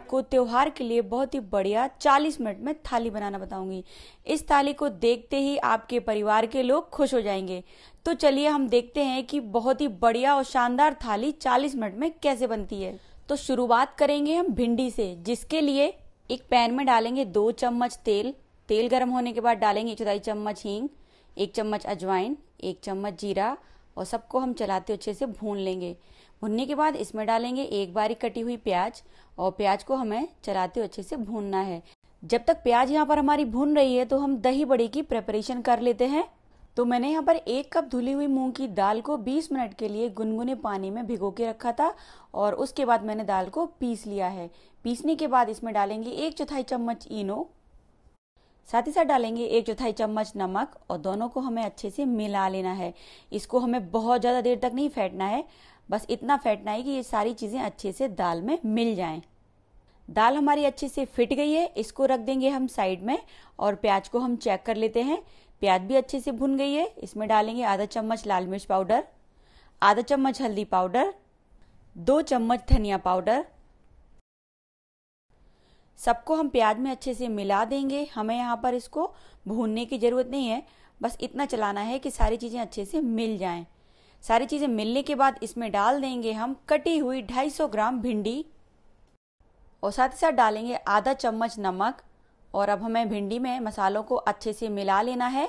आपको त्योहार के लिए बहुत ही बढ़िया 40 मिनट में थाली बनाना बताऊंगी इस थाली को देखते ही आपके परिवार के लोग खुश हो जाएंगे तो चलिए हम देखते हैं कि बहुत ही बढ़िया और शानदार थाली 40 मिनट में कैसे बनती है तो शुरुआत करेंगे हम भिंडी से जिसके लिए एक पैन में डालेंगे दो चम्मच तेल तेल गर्म होने के बाद डालेंगे चौथाई चम्मच हींग एक चम्मच अजवाइन एक चम्मच जीरा और सबको हम चलाते अच्छे से भून लेंगे भुनने के बाद इसमें डालेंगे एक बारी कटी हुई प्याज और प्याज को हमें चलाते हुए अच्छे से भूनना है जब तक प्याज यहाँ पर हमारी भून रही है तो हम दही बड़े की प्रेपरेशन कर लेते हैं तो मैंने यहाँ पर एक कप धुली हुई मूंग की दाल को 20 मिनट के लिए गुनगुने पानी में भिगो के रखा था और उसके बाद मैंने दाल को पीस लिया है पीसने के बाद इसमें डालेंगे एक चौथाई चम्मच इनो साथ ही साथ डालेंगे एक चौथाई चम्मच नमक और दोनों को हमें अच्छे से मिला लेना है इसको हमें बहुत ज़्यादा देर तक नहीं फेंटना है बस इतना फेंटना है कि ये सारी चीज़ें अच्छे से दाल में मिल जाएं। दाल हमारी अच्छे से फिट गई है इसको रख देंगे हम साइड में और प्याज को हम चेक कर लेते हैं प्याज भी अच्छे से भुन गई है इसमें डालेंगे आधा चम्मच लाल मिर्च पाउडर आधा चम्मच हल्दी पाउडर दो चम्मच धनिया पाउडर सबको हम प्याज में अच्छे से मिला देंगे हमें यहाँ पर इसको भूनने की ज़रूरत नहीं है बस इतना चलाना है कि सारी चीज़ें अच्छे से मिल जाएं। सारी चीज़ें मिलने के बाद इसमें डाल देंगे हम कटी हुई 250 ग्राम भिंडी और साथ ही साथ डालेंगे आधा चम्मच नमक और अब हमें भिंडी में मसालों को अच्छे से मिला लेना है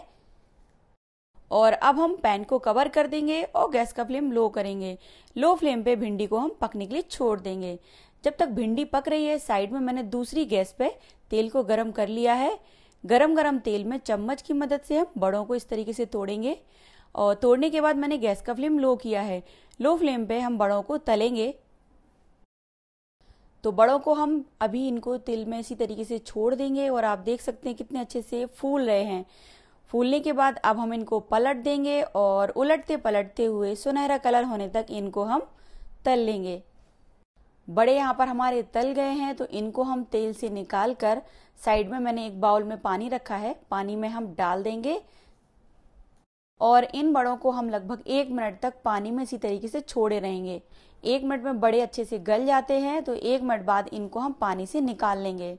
और अब हम पैन को कवर कर देंगे और गैस का फ्लेम लो करेंगे लो फ्लेम पे भिंडी को हम पकने के लिए छोड़ देंगे जब तक भिंडी पक रही है साइड में मैंने दूसरी गैस पे तेल को गरम कर लिया है गरम गरम तेल में चम्मच की मदद से हम बड़ों को इस तरीके से तोड़ेंगे और तोड़ने के बाद मैंने गैस का फ्लेम लो किया है लो फ्लेम पे हम बड़ों को तलेंगे तो बड़ों को हम अभी इनको तिल में इसी तरीके से छोड़ देंगे और आप देख सकते हैं कितने अच्छे से फूल रहे हैं फूलने के बाद अब हम इनको पलट देंगे और उलटते पलटते हुए सुनहरा कलर होने तक इनको हम तल लेंगे बड़े यहाँ पर हमारे तल गए हैं तो इनको हम तेल से निकाल कर साइड में मैंने एक बाउल में पानी रखा है पानी में हम डाल देंगे और इन बड़ों को हम लगभग एक मिनट तक पानी में इसी तरीके से छोड़े रहेंगे एक मिनट में बड़े अच्छे से गल जाते हैं तो एक मिनट बाद इनको हम पानी से निकाल लेंगे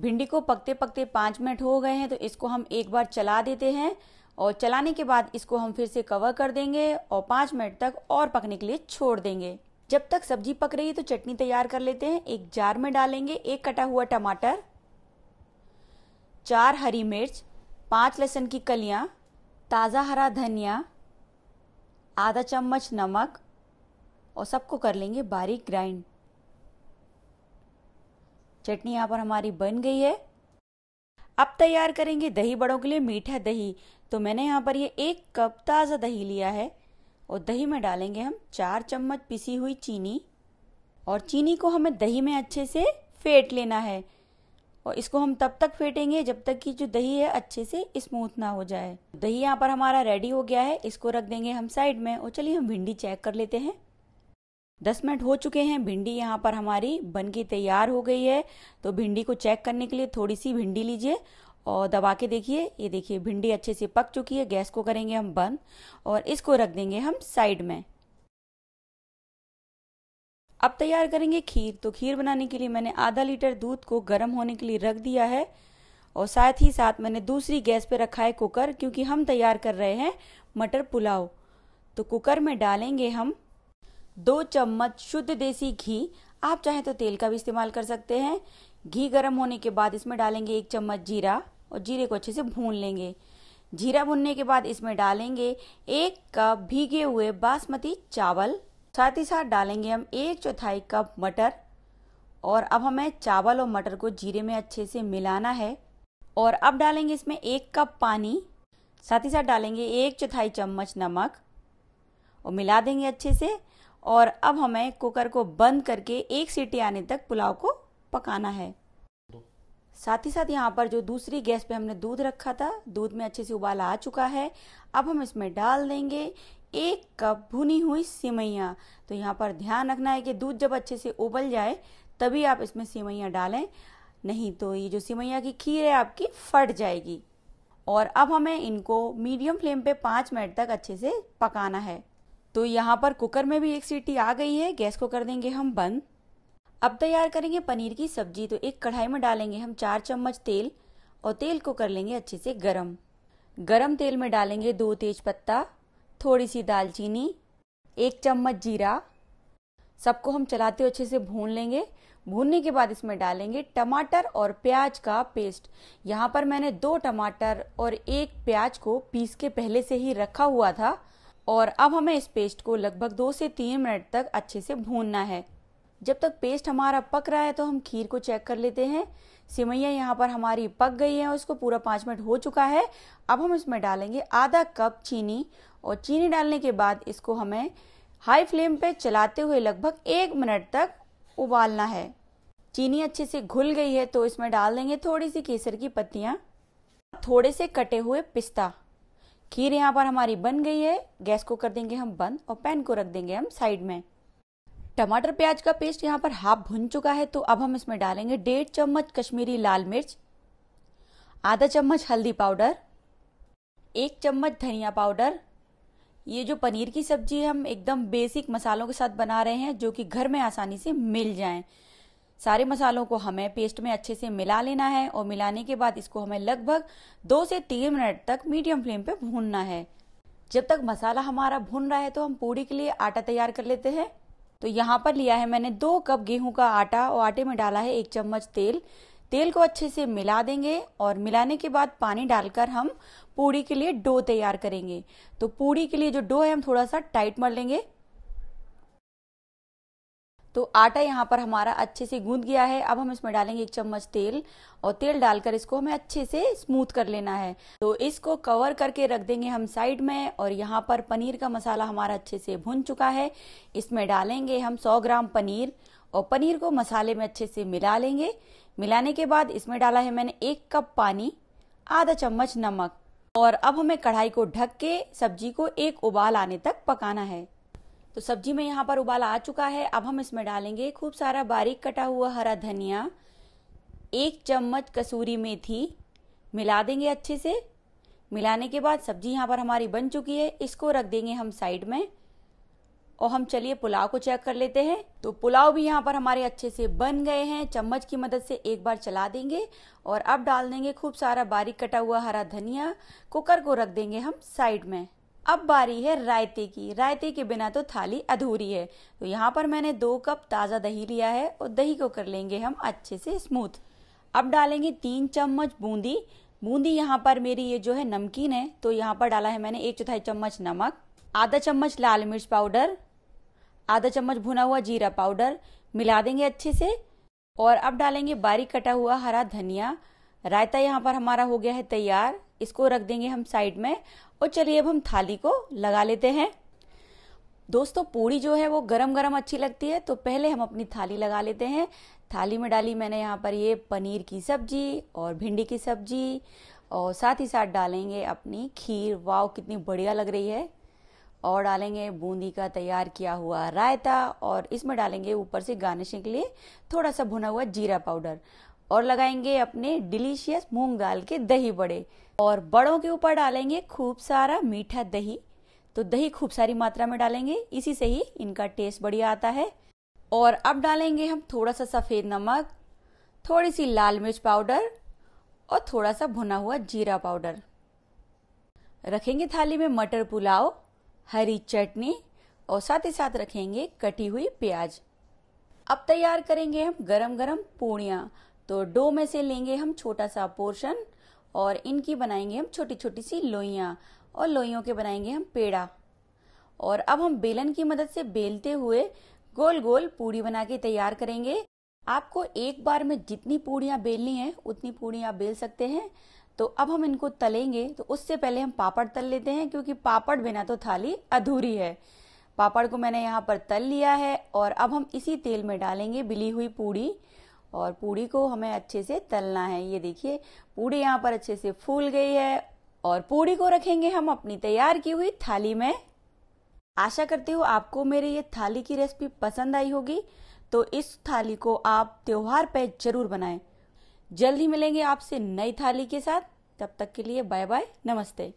भिंडी को पकते पकते पांच मिनट हो गए हैं तो इसको हम एक बार चला देते हैं और चलाने के बाद इसको हम फिर से कवर कर देंगे और पांच मिनट तक और पकने के लिए छोड़ देंगे जब तक सब्जी पक रही है तो चटनी तैयार कर लेते हैं एक जार में डालेंगे एक कटा हुआ टमाटर चार हरी मिर्च पांच लहसुन की कलियां ताज़ा हरा धनिया आधा चम्मच नमक और सबको कर लेंगे बारीक ग्राइंड चटनी यहाँ पर हमारी बन गई है अब तैयार करेंगे दही बड़ों के लिए मीठा दही तो मैंने यहाँ पर ये एक कप ताज़ा दही लिया है और दही में डालेंगे हम चार चम्मच पिसी हुई चीनी और चीनी को हमें दही में अच्छे से फेंट लेना है और इसको हम तब तक फेटेंगे जब तक कि जो दही है अच्छे से स्मूथ ना हो जाए दही यहाँ पर हमारा रेडी हो गया है इसको रख देंगे हम साइड में और चलिए हम भिंडी चेक कर लेते हैं दस मिनट हो चुके हैं भिंडी यहाँ पर हमारी बन के तैयार हो गई है तो भिंडी को चेक करने के लिए थोड़ी सी भिंडी लीजिए और दबा के देखिए ये देखिए भिंडी अच्छे से पक चुकी है गैस को करेंगे हम बंद और इसको रख देंगे हम साइड में अब तैयार करेंगे खीर तो खीर बनाने के लिए मैंने आधा लीटर दूध को गर्म होने के लिए रख दिया है और साथ ही साथ मैंने दूसरी गैस पर रखा है कुकर क्योंकि हम तैयार कर रहे हैं मटर पुलाव तो कुकर में डालेंगे हम दो चम्मच शुद्ध देसी घी आप चाहें तो तेल का भी इस्तेमाल कर सकते हैं घी गर्म होने के बाद इसमें डालेंगे एक चम्मच जीरा और जीरे को अच्छे से भून लेंगे जीरा भुनने के बाद इसमें डालेंगे एक कप भीगे हुए बासमती चावल साथ ही साथ डालेंगे हम एक चौथाई कप मटर और अब हमें चावल और मटर को जीरे में अच्छे से मिलाना है और अब डालेंगे इसमें एक कप पानी साथ ही साथ डालेंगे एक चौथाई चम्मच नमक और मिला देंगे अच्छे से और अब हमें कुकर को बंद करके एक सीटी आने तक पुलाव को पकाना है साथ ही साथ यहाँ पर जो दूसरी गैस पे हमने दूध रखा था दूध में अच्छे से उबाल आ चुका है अब हम इसमें डाल देंगे एक कप भुनी हुई सेवैयाँ तो यहाँ पर ध्यान रखना है कि दूध जब अच्छे से उबल जाए तभी आप इसमें सेवैयाँ डालें नहीं तो ये जो सेवैयाँ की खीर है आपकी फट जाएगी और अब हमें इनको मीडियम फ्लेम पे पाँच मिनट तक अच्छे से पकाना है तो यहाँ पर कुकर में भी एक सीटी आ गई है गैस को कर देंगे हम बंद अब तैयार करेंगे पनीर की सब्जी तो एक कढ़ाई में डालेंगे हम चार चम्मच तेल और तेल को कर लेंगे अच्छे से गरम गरम तेल में डालेंगे दो तेज पत्ता थोड़ी सी दालचीनी एक चम्मच जीरा सबको हम चलाते हुए अच्छे से भून लेंगे भूनने के बाद इसमें डालेंगे टमाटर और प्याज का पेस्ट यहाँ पर मैंने दो टमाटर और एक प्याज को पीस के पहले से ही रखा हुआ था और अब हमें इस पेस्ट को लगभग दो से तीन मिनट तक अच्छे से भूनना है जब तक पेस्ट हमारा पक रहा है तो हम खीर को चेक कर लेते हैं सिमैया यहाँ पर हमारी पक गई है और इसको पूरा पाँच मिनट हो चुका है अब हम इसमें डालेंगे आधा कप चीनी और चीनी डालने के बाद इसको हमें हाई फ्लेम पे चलाते हुए लगभग एक मिनट तक उबालना है चीनी अच्छे से घुल गई है तो इसमें डाल देंगे थोड़ी सी केसर की पत्तियाँ थोड़े से कटे हुए पिस्ता खीर यहाँ पर हमारी बन गई है गैस को कर देंगे हम बंद और पैन को रख देंगे हम साइड में टमाटर प्याज का पेस्ट यहाँ पर हाफ भुन चुका है तो अब हम इसमें डालेंगे डेढ़ चम्मच कश्मीरी लाल मिर्च आधा चम्मच हल्दी पाउडर एक चम्मच धनिया पाउडर ये जो पनीर की सब्जी हम एकदम बेसिक मसालों के साथ बना रहे हैं जो कि घर में आसानी से मिल जाएं सारे मसालों को हमें पेस्ट में अच्छे से मिला लेना है और मिलाने के बाद इसको हमें लगभग दो से तीन मिनट तक मीडियम फ्लेम पे भूनना है जब तक मसाला हमारा भून रहा है तो हम पूड़ी के लिए आटा तैयार कर लेते हैं तो यहाँ पर लिया है मैंने दो कप गेहूं का आटा और आटे में डाला है एक चम्मच तेल तेल को अच्छे से मिला देंगे और मिलाने के बाद पानी डालकर हम पूड़ी के लिए डो तैयार करेंगे तो पूड़ी के लिए जो डो है हम थोड़ा सा टाइट मर लेंगे तो आटा यहाँ पर हमारा अच्छे से गूंद गया है अब हम इसमें डालेंगे एक चम्मच तेल और तेल डालकर इसको हमें अच्छे से स्मूथ कर लेना है तो इसको कवर करके रख देंगे हम साइड में और यहाँ पर पनीर का मसाला हमारा अच्छे से भुन चुका है इसमें डालेंगे हम 100 ग्राम पनीर और पनीर को मसाले में अच्छे से मिला लेंगे मिलाने के बाद इसमें डाला है मैंने एक कप पानी आधा चम्मच नमक और अब हमें कढ़ाई को ढक के सब्जी को एक उबाल आने तक पकाना है तो सब्जी में यहाँ पर उबाल आ चुका है अब हम इसमें डालेंगे खूब सारा बारीक कटा हुआ हरा धनिया एक चम्मच कसूरी मेथी मिला देंगे अच्छे से मिलाने के बाद सब्जी यहाँ पर हमारी बन चुकी है इसको रख देंगे हम साइड में और हम चलिए पुलाव को चेक कर लेते हैं तो पुलाव भी यहाँ पर हमारे अच्छे से बन गए हैं चम्मच की मदद से एक बार चला देंगे और अब डाल देंगे खूब सारा बारीक कटा हुआ हरा धनिया कुकर को रख देंगे हम साइड में अब बारी है रायते की रायते के बिना तो थाली अधूरी है तो यहाँ पर मैंने दो कप ताज़ा दही लिया है और दही को कर लेंगे हम अच्छे से स्मूथ अब डालेंगे तीन चम्मच बूंदी बूंदी यहाँ पर मेरी ये जो है नमकीन है तो यहाँ पर डाला है मैंने एक चौथाई चम्मच नमक आधा चम्मच लाल मिर्च पाउडर आधा चम्मच भुना हुआ जीरा पाउडर मिला देंगे अच्छे से और अब डालेंगे बारीक कटा हुआ हरा धनिया रायता यहाँ पर हमारा हो गया है तैयार इसको रख देंगे हम साइड में और चलिए अब हम थाली को लगा लेते हैं दोस्तों पूड़ी जो है वो गरम गरम अच्छी लगती है तो पहले हम अपनी थाली लगा लेते हैं थाली में डाली मैंने यहाँ पर ये पनीर की सब्जी और भिंडी की सब्जी और साथ ही साथ डालेंगे अपनी खीर वाव कितनी बढ़िया लग रही है और डालेंगे बूंदी का तैयार किया हुआ रायता और इसमें डालेंगे ऊपर से गार्निशिंग के लिए थोड़ा सा भुना हुआ जीरा पाउडर और लगाएंगे अपने डिलीशियस मूंग दाल के दही बड़े और बड़ों के ऊपर डालेंगे खूब सारा मीठा दही तो दही खूब सारी मात्रा में डालेंगे इसी से ही इनका टेस्ट बढ़िया आता है और अब डालेंगे हम थोड़ा सा सफ़ेद नमक थोड़ी सी लाल मिर्च पाउडर और थोड़ा सा भुना हुआ जीरा पाउडर रखेंगे थाली में मटर पुलाव हरी चटनी और साथ ही साथ रखेंगे कटी हुई प्याज अब तैयार करेंगे हम गरम गरम पूड़िया तो डो में से लेंगे हम छोटा सा पोर्शन और इनकी बनाएंगे हम छोटी छोटी सी लोइयाँ और लोइयों के बनाएंगे हम पेड़ा और अब हम बेलन की मदद से बेलते हुए गोल गोल पूड़ी बना के तैयार करेंगे आपको एक बार में जितनी पूड़ियाँ बेलनी है उतनी पूड़ियाँ आप बेल सकते हैं तो अब हम इनको तलेंगे तो उससे पहले हम पापड़ तल लेते हैं क्योंकि पापड़ बिना तो थाली अधूरी है पापड़ को मैंने यहाँ पर तल लिया है और अब हम इसी तेल में डालेंगे बिली हुई पूड़ी और पूड़ी को हमें अच्छे से तलना है ये देखिए पूड़ी यहाँ पर अच्छे से फूल गई है और पूड़ी को रखेंगे हम अपनी तैयार की हुई थाली में आशा करती हूँ आपको मेरी ये थाली की रेसिपी पसंद आई होगी तो इस थाली को आप त्योहार पे जरूर बनाएं जल्द ही मिलेंगे आपसे नई थाली के साथ तब तक के लिए बाय बाय नमस्ते